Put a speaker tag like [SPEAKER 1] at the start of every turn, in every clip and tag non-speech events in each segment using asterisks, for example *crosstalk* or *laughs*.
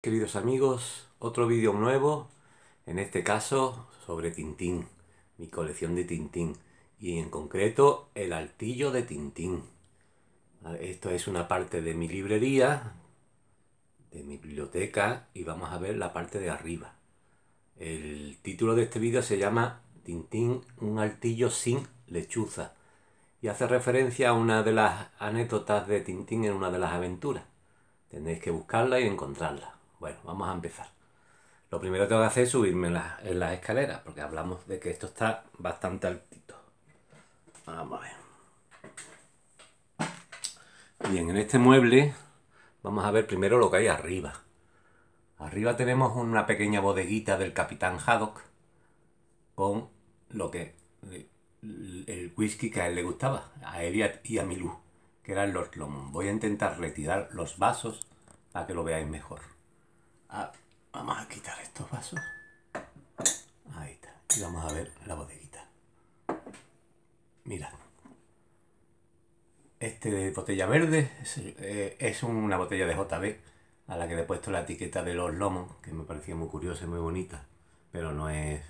[SPEAKER 1] Queridos amigos, otro vídeo nuevo, en este caso sobre Tintín, mi colección de Tintín, y en concreto el altillo de Tintín. Ah, esto es una parte de mi librería, de mi biblioteca, y vamos a ver la parte de arriba. El título de este vídeo se llama Tintín, un altillo sin lechuza, y hace referencia a una de las anécdotas de Tintín en una de las aventuras. tenéis que buscarla y encontrarla. Bueno, vamos a empezar. Lo primero que tengo que hacer es subirme en las, escaleras, porque hablamos de que esto está bastante altito. Vamos a ver. Bien, en este mueble vamos a ver primero lo que hay arriba. Arriba tenemos una pequeña bodeguita del Capitán Haddock con lo que eh, el whisky que a él le gustaba, a Eliat y a Milú, que eran los Voy a intentar retirar los vasos para que lo veáis mejor. Ah, vamos a quitar estos vasos. Ahí está. Y vamos a ver la botellita Mirad. Este botella verde eh, es, una botella de JB a la que le he puesto la etiqueta de los lomos, que me parecía muy curiosa y muy bonita, pero no es,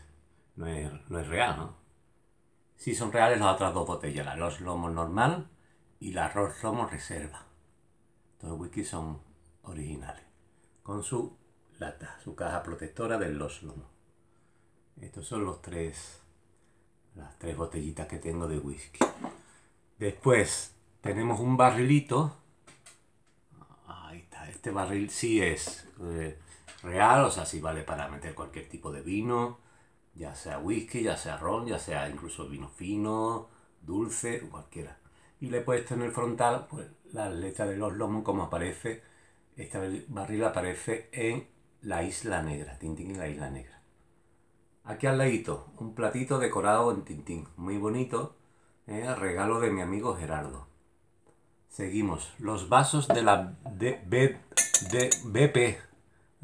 [SPEAKER 1] no es, real, ¿no? Sí son reales las otras dos botellas, la Los Lomos normal y la Los Lomos reserva. Todos los son originales, con su lata, su caja protectora del lomos Estos son los tres, las tres botellitas que tengo de whisky. Después tenemos un barrilito. Ahí está, este barril sí es eh, real, o sea, sí vale para meter cualquier tipo de vino, ya sea whisky, ya sea ron, ya sea incluso vino fino, dulce, cualquiera. Y le he puesto en el frontal pues, la letra de los lomos como aparece, este barril aparece en la Isla Negra, Tintín y la Isla Negra. Aquí al ladito, un platito decorado en Tintín, muy bonito, eh, regalo de mi amigo Gerardo. Seguimos, los vasos de la de, BP, eh,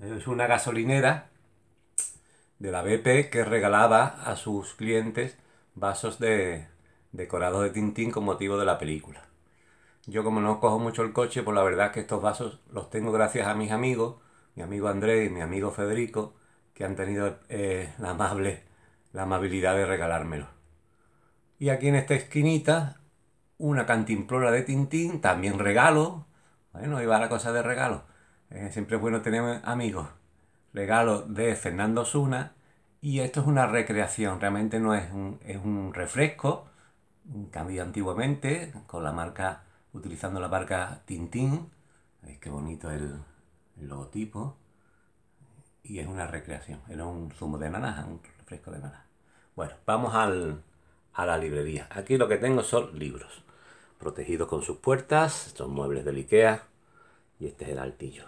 [SPEAKER 1] es una gasolinera de la BP que regalaba a sus clientes vasos de decorados de Tintín con motivo de la película. Yo como no cojo mucho el coche, pues la verdad que estos vasos los tengo gracias a mis amigos mi amigo Andrés y mi amigo Federico, que han tenido eh, la, amable, la amabilidad de regalármelo. Y aquí en esta esquinita, una cantimplora de Tintín, también regalo. Bueno, iba va la cosa de regalo. Eh, siempre es bueno tener amigos. Regalo de Fernando suna Y esto es una recreación, realmente no es un, refresco, un cambio antiguamente, con la marca, utilizando la marca Tintín. ¿Veis qué bonito el, el logotipo y es una recreación. Era un zumo de naranja, un refresco de naranja. Bueno, vamos a la librería. Aquí lo que tengo son libros, protegidos con sus puertas, son muebles del Ikea y este es el altillo.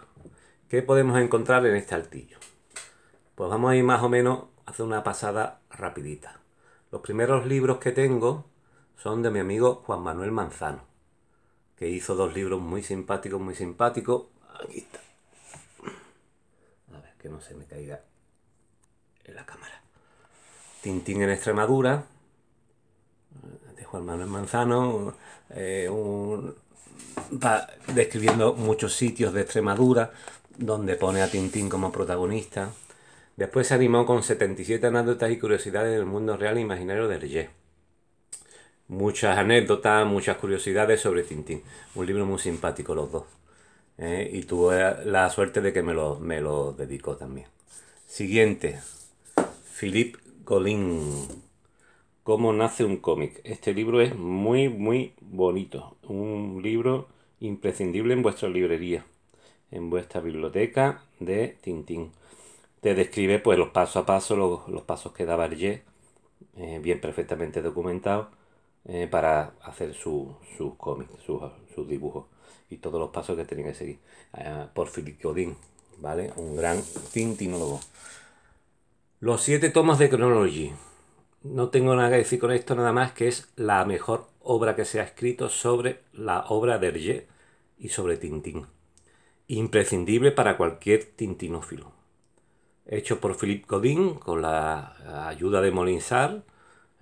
[SPEAKER 1] ¿Qué podemos encontrar en este altillo? Pues vamos a ir más o menos a hacer una pasada rapidita. Los primeros libros que tengo son de mi amigo Juan Manuel Manzano, que hizo dos libros muy simpáticos, muy simpáticos. Aquí está no se me caiga en la cámara. Tintín en Extremadura, eh, de Juan Manuel Manzano, eh, va describiendo muchos sitios de Extremadura donde pone a Tintín como protagonista. Después se animó con 77 anécdotas y curiosidades del mundo real e imaginario de Hergé. Muchas anécdotas, muchas curiosidades sobre Tintín. Un libro muy simpático los dos. ¿eh? y tuve la suerte de que me lo, me lo dedicó también. Siguiente, Philippe Colin ¿Cómo nace un cómic? Este libro es muy, muy bonito. Un libro imprescindible en vuestra librería, en vuestra biblioteca de Tintín. Te describe pues los pasos a paso, los, pasos que daba Hergé, eh, bien perfectamente documentado eh, para hacer sus cómics, sus dibujos y todos los pasos que tenía que seguir. Eh, por Philippe Godin, ¿vale? Un gran tintinólogo. Los siete tomos de Chronology. No tengo nada que decir con esto, nada más que es la mejor obra que se ha escrito sobre la obra de Hergé y sobre Tintín. Imprescindible para cualquier tintinófilo. Hecho por Philippe Godin con la ayuda de Molinsar,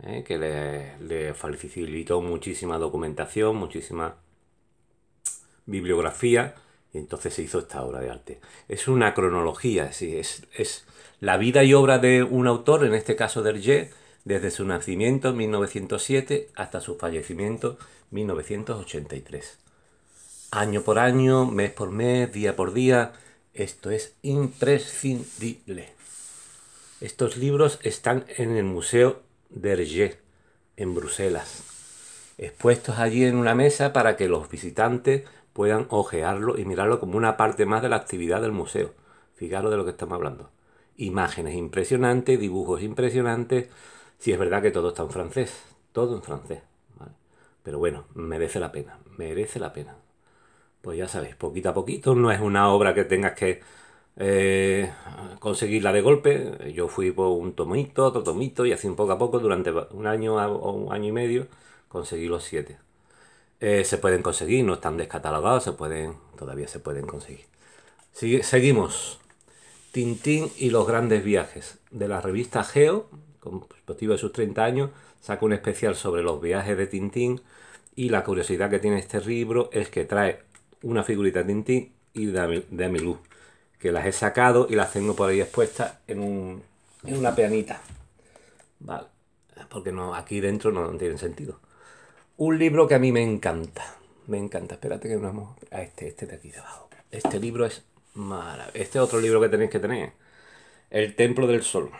[SPEAKER 1] eh, que le, facilitó muchísima documentación, muchísima bibliografía, y entonces se hizo esta obra de arte. Es una cronología, es, es, la vida y obra de un autor, en este caso Dergé, desde su nacimiento en 1907 hasta su fallecimiento 1983. Año por año, mes por mes, día por día, esto es imprescindible. Estos libros están en el Museo Hergé, en Bruselas, expuestos allí en una mesa para que los visitantes puedan ojearlo y mirarlo como una parte más de la actividad del museo. Fijaros de lo que estamos hablando. Imágenes impresionantes, dibujos impresionantes. Si es verdad que todo está en francés, todo en francés. Pero bueno, merece la pena, merece la pena. Pues ya sabéis, poquito a poquito, no es una obra que tengas que eh, conseguirla de golpe. Yo fui por un tomito, otro tomito, y así poco a poco, durante un año o un año y medio, conseguí los siete. Eh, se pueden conseguir, no están descatalogados, se pueden, todavía se pueden conseguir. seguimos. Tintín y los grandes viajes. De la revista Geo, con perspectiva de sus 30 años, saca un especial sobre los viajes de Tintín. Y la curiosidad que tiene este libro es que trae una figurita de Tintín y de, Amilú. que las he sacado y las tengo por ahí expuestas en, una peanita. Vale, porque no, aquí dentro no tienen sentido. Un libro que a mí me encanta. Me encanta. Espérate que nos A este, este de aquí de abajo. Este libro es maravilloso. Este es otro libro que tenéis que tener. El Templo del Sol.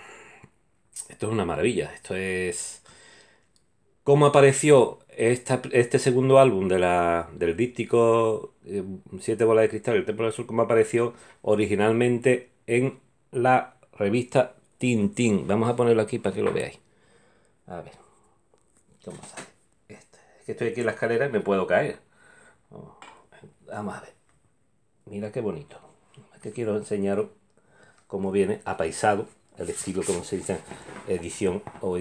[SPEAKER 1] Esto es una maravilla. Esto es. ¿Cómo apareció este segundo álbum de la, del díptico eh, Siete Bolas de Cristal, El Templo del Sol, Cómo apareció originalmente en la revista Tintín? Vamos a ponerlo aquí para que lo veáis. A ver. ¿Cómo sale? que estoy aquí en la escalera y me puedo caer. Oh, vamos a ver. Mira qué bonito. Es quiero enseñaros cómo viene apaisado el estilo, como se dice, edición o,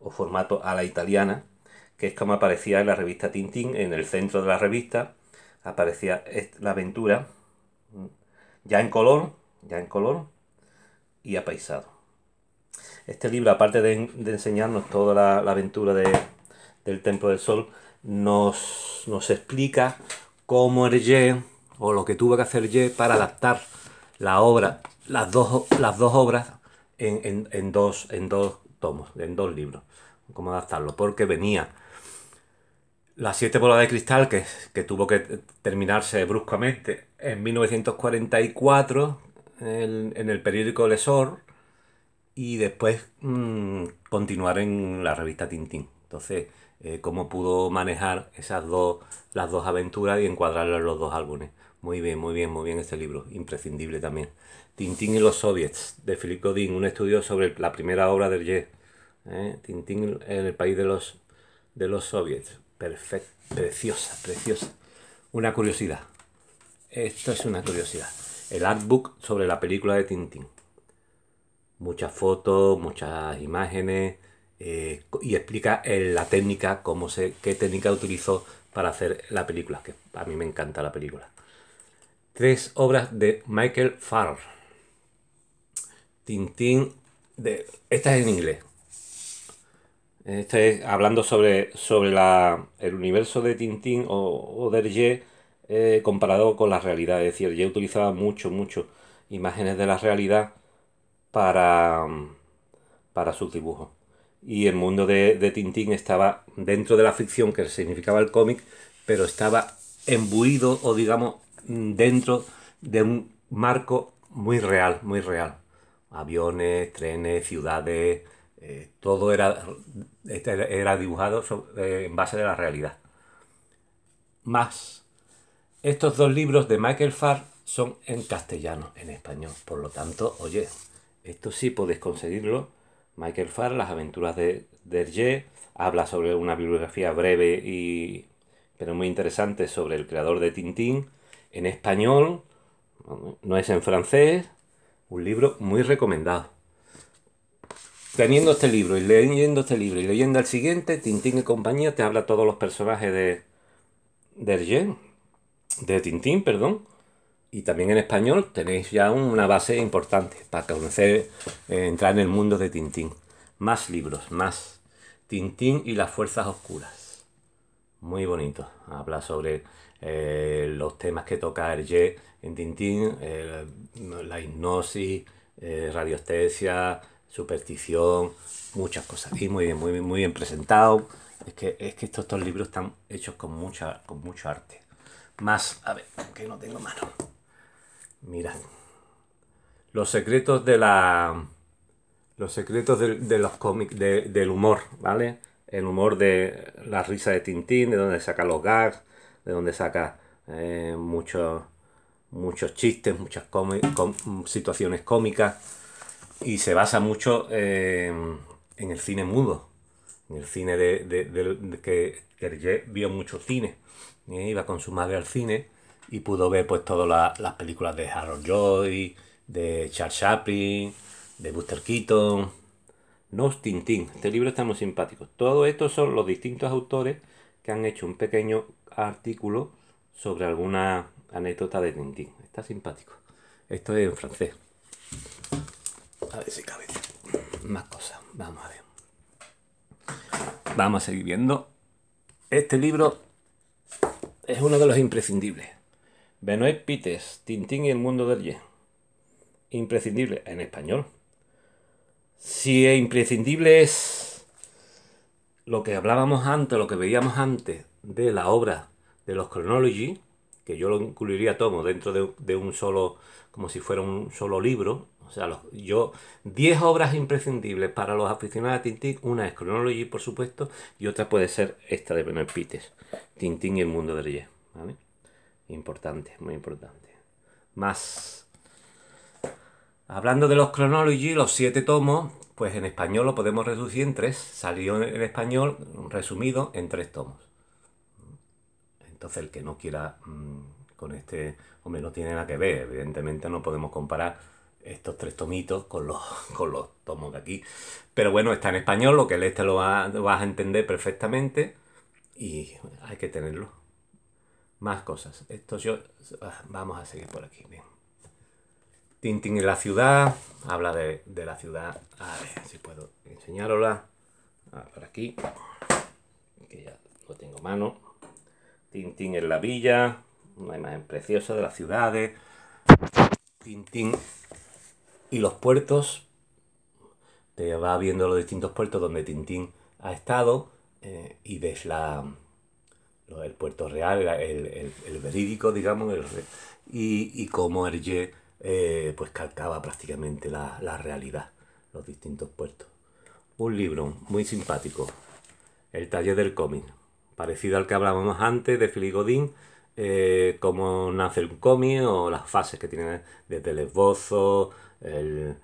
[SPEAKER 1] o formato a la italiana, que es como aparecía en la revista Tintín, en el centro de la revista aparecía la aventura mm, ya en color, ya en color y apaisado. Este libro, aparte de, enseñarnos toda la aventura de, del Templo del Sol nos, explica cómo Hergé o lo que tuvo que hacer Hergé para adaptar la obra, las dos, las dos obras en, dos, en dos tomos, en dos libros, cómo adaptarlo, porque venía las siete bolas de cristal que, tuvo que terminarse bruscamente en 1944 en, el periódico Lesor y después mm, continuar en la revista Tintín. Entonces, eh, cómo pudo manejar esas dos, las dos aventuras y encuadrarlas en los dos álbumes. Muy bien, muy bien, muy bien este libro, imprescindible también. Tintín y los Soviets, de Philippe Godin, un estudio sobre la primera obra del Ye. ¿eh? Tintín en el país de los, de los Soviets. Perfecto, preciosa, preciosa. Una curiosidad. Esto es una curiosidad. El artbook sobre la película de Tintín. Muchas fotos, muchas imágenes, eh, y explica eh, la técnica, cómo qué técnica utilizó para hacer la película, que a mí me encanta la película. Tres obras de Michael Farr. Tintín
[SPEAKER 2] de... Esta es en inglés.
[SPEAKER 1] Esta es hablando sobre, sobre el universo de Tintín o, o de eh, comparado con la realidad. Es decir, ya utilizaba mucho, mucho imágenes de la realidad para, para sus dibujos y el mundo de, de Tintín estaba dentro de la ficción que significaba el cómic, pero estaba embuido o digamos dentro de un marco muy real, muy real. Aviones, trenes, ciudades, eh, todo este era, era dibujado eh, en base de la realidad. Más, estos dos libros de Michael Farr son en castellano, en español. Por lo tanto, oye, esto sí podéis conseguirlo Michael Farr, Las aventuras de Hergé, habla sobre una bibliografía breve y pero muy interesante sobre el creador de Tintín en español, no es en francés, un libro muy recomendado. Teniendo este libro y leyendo este libro y leyendo el siguiente, Tintín y compañía te habla todos los personajes de de de Tintín, perdón, y también en español tenéis ya una base importante para conocer, eh, entrar en el mundo de Tintín. Más libros, más. Tintín y las Fuerzas Oscuras. Muy bonito. Habla sobre eh, los temas que toca Hergé en Tintín, eh, la hipnosis, radiostesia, superstición, muchas cosas. Y muy bien, muy bien, muy bien presentado. Es que, es que estos dos libros están hechos con, mucha, con mucho arte. Más, a ver, que no tengo mano. Mirad. Los secretos de la... Los secretos de, de los cómics, del humor, ¿vale? El humor de la risa de Tintín, de donde saca los gags, de donde saca eh, muchos muchos chistes, muchas situaciones cómicas y se basa mucho eh, en el cine mudo, en el cine de, que, vio mucho cine. ¿eh? iba con su madre al cine y pudo ver pues todas las películas de Harold Joy, de Charles Chaplin, de Buster Keaton. No Tintín, este libro está muy simpático. Todo esto son los distintos autores que han hecho un pequeño artículo sobre alguna anécdota de Tintín. Está simpático. Esto es en francés. A ver si cabe. Más cosas. Vamos a ver. Vamos a seguir viendo. Este libro es uno de los imprescindibles. Benoit Pites, Tintín y el mundo del Ye. Imprescindible, en español. Si es imprescindible es lo que hablábamos antes, lo que veíamos antes de la obra de los Chronology, que yo lo incluiría todo dentro de, un solo, como si fuera un solo libro. O sea, yo, 10 obras imprescindibles para los aficionados a Tintín. Una es Chronology, por supuesto, y otra puede ser esta de Benoit Pites, Tintín y el mundo del Ye. ¿vale? Importante, muy importante. Más. Hablando de los Chronology, los siete tomos, pues en español lo podemos reducir en tres. Salió en español resumido en tres tomos. Entonces el que no quiera mm, con este, hombre, no tiene nada que ver. Evidentemente no podemos comparar estos tres tomitos con los, *laughs* con los tomos de aquí. Pero bueno, está en español, lo que el este lo vas a entender perfectamente y hay que tenerlo. Más cosas. Esto yo. Ah, vamos a seguir por aquí. Bien. Tintín en la ciudad. Habla de, la ciudad. A ver si puedo enseñarosla. Ah, por aquí. Que ya lo tengo mano. Tintín en la villa. Una imagen preciosa de las ciudades. Tintín y los puertos. Te va viendo los distintos puertos donde Tintín ha estado eh, y ves la, el Puerto Real, el, el, verídico, digamos, y, y cómo Hergé eh, pues calcaba prácticamente la, realidad, los distintos puertos. Un libro muy simpático, El taller del cómic, parecido al que hablábamos antes de Filigodín, eh, cómo nace el cómic o las fases que tiene desde el esbozo, el,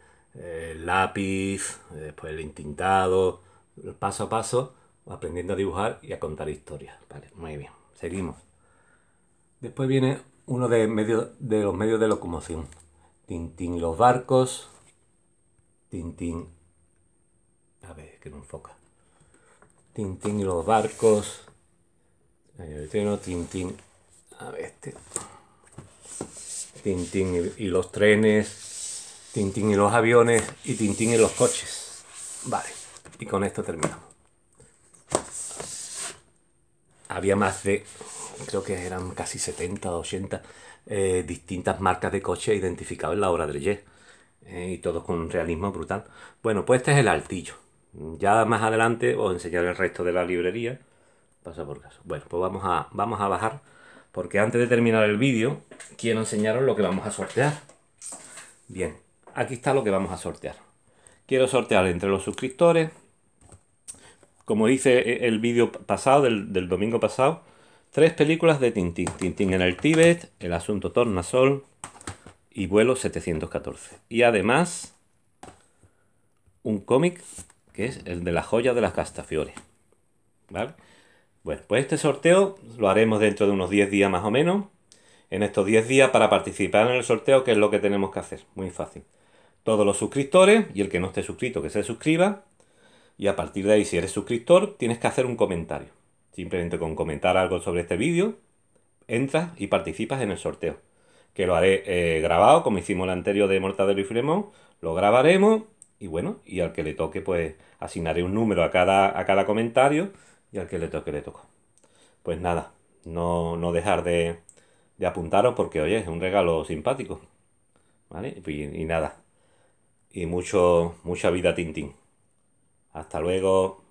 [SPEAKER 1] lápiz, después el intintado, paso a paso aprendiendo a dibujar y a contar historias. Vale, muy bien. Seguimos. Después viene uno de, de los medios de locomoción. Tintín y los barcos. Tintín. A ver, que no enfoca. Tintín y los barcos. Tintín. A ver, este. Tintín y, y los trenes. Tintín y los aviones. Y Tintín y los coches. Vale. Y con esto terminamos había más de, creo que eran casi 70 o 80 distintas marcas de coche identificadas en la obra de Leyes. Eh, y todos con un realismo brutal. Bueno, pues este es el altillo. Ya más adelante os enseñaré el resto de la librería. Pasa por caso. Bueno, pues vamos a, vamos a bajar. Porque antes de terminar el vídeo, quiero enseñaros lo que vamos a sortear. Bien, aquí está lo que vamos a sortear. Quiero sortear entre los suscriptores como dice eh, el vídeo pasado, del, domingo pasado, tres películas de Tintín. Tintín en el Tíbet, El asunto Tornasol y Vuelo 714. Y además, un cómic que es el de la joya de las castafiores. ¿Vale? Bueno, pues este sorteo lo haremos dentro de unos 10 días más o menos. En estos 10 días para participar en el sorteo, que es lo que tenemos que hacer. Muy fácil. Todos los suscriptores y el que no esté suscrito que se suscriba y a partir de ahí, si eres suscriptor, tienes que hacer un comentario. Simplemente con comentar algo sobre este vídeo, entras y participas en el sorteo. Que lo haré eh, grabado, como hicimos el anterior de Mortadelo y Fremont. Lo grabaremos y bueno, y al que le toque, pues asignaré un número a cada, a cada comentario y al que le toque, le toca Pues nada, no, dejar de, apuntaros porque, oye, es un regalo simpático. ¿Vale? Y, y nada. Y mucho, mucha vida, Tintín. Hasta luego.